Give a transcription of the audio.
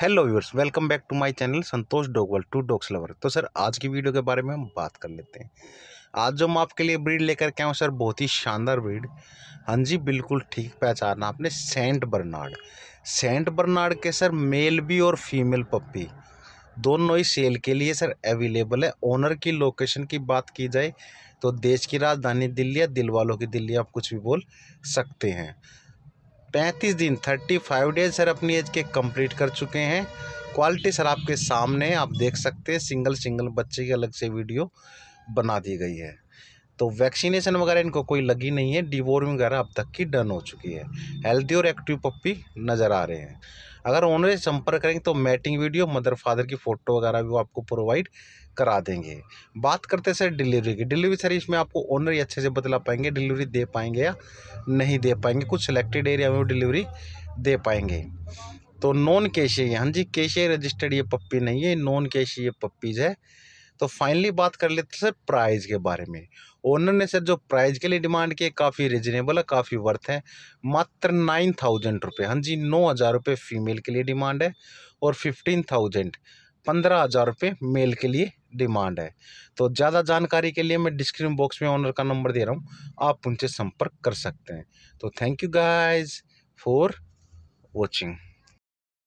hello viewers welcome back to my channel Santosh world to dogs lover तो sir आज की video के बारे में हम बात कर लेते हैं आज जो मैं आपके लिए ब्रीड लेकर के आऊँ सर बहुत ही शानदार ब्रीड हाँ जी बिल्कुल ठीक पहचाना आपने सेंट बर्नार्ड सेंट बर्नार्ड के सर मेल भी और फीमेल पप्पी दोनों ही सेल के लिए सर अवेलेबल है ओनर की लोकेशन की बात की जाए तो देश की राजधानी दिल्ली या दिल वालों की दिल्ली आप कुछ भी बोल सकते हैं पैंतीस दिन थर्टी फाइव डेज सर अपनी एज के कंप्लीट कर चुके हैं क्वालिटी सर आपके सामने आप देख सकते हैं सिंगल सिंगल बच्चे की अलग से वीडियो बना दी गई है तो वैक्सीनेशन वगैरह इनको कोई लगी नहीं है डिवोर्मिंग वगैरह अब तक की डन हो चुकी है हेल्थी और एक्टिव पप्पी नज़र आ रहे हैं अगर उन्हें संपर्क करेंगे तो मैटिंग वीडियो मदर फादर की फ़ोटो वगैरह भी वो आपको प्रोवाइड करा देंगे बात करते सर डिलीवरी की डिलीवरी सर इसमें आपको ऑनर ही अच्छे से बतला पाएंगे डिलीवरी दे पाएंगे या नहीं दे पाएंगे कुछ सेलेक्टेड एरिया में डिलीवरी दे पाएंगे तो नॉन कैशे हाँ जी कैशे रजिस्टर्ड ये पप्पी नहीं है नॉन कैशे ये पप्पीज़ है तो फाइनली बात कर लेते सर प्राइस के बारे में ओनर ने सर जो प्राइस के लिए डिमांड की काफ़ी रिजनेबल है काफ़ी वर्थ है मात्र नाइन थाउजेंड रुपये हाँ जी नौ हज़ार रुपये फीमेल के लिए डिमांड है और फिफ्टीन थाउजेंड पंद्रह हज़ार रुपये मेल के लिए डिमांड है तो ज़्यादा जानकारी के लिए मैं डिस्क्रिप्शन बॉक्स में ऑनर का नंबर दे रहा हूँ आप उनसे संपर्क कर सकते हैं तो thank you guys for watching